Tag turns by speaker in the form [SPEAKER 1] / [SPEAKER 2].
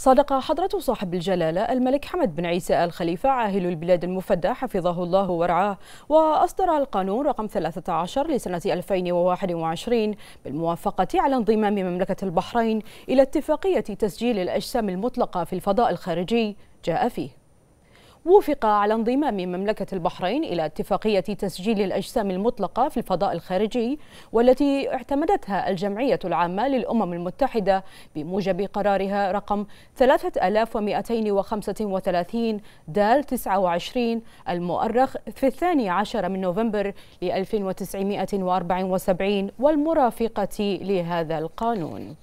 [SPEAKER 1] صادق
[SPEAKER 2] حضرة صاحب الجلالة الملك حمد بن عيسى آل خليفة عاهل البلاد المفدى حفظه الله ورعاه وأصدر القانون رقم 13 لسنة 2021 بالموافقة على انضمام مملكة البحرين إلى اتفاقية تسجيل الأجسام المطلقة في الفضاء الخارجي جاء فيه وافق على انضمام مملكة البحرين إلى اتفاقية تسجيل الأجسام المطلقة في الفضاء الخارجي والتي اعتمدتها الجمعية العامة للأمم المتحدة بموجب قرارها رقم 3235 دال 29 المؤرخ في الثاني عشر من نوفمبر ل 1974 والمرافقة لهذا القانون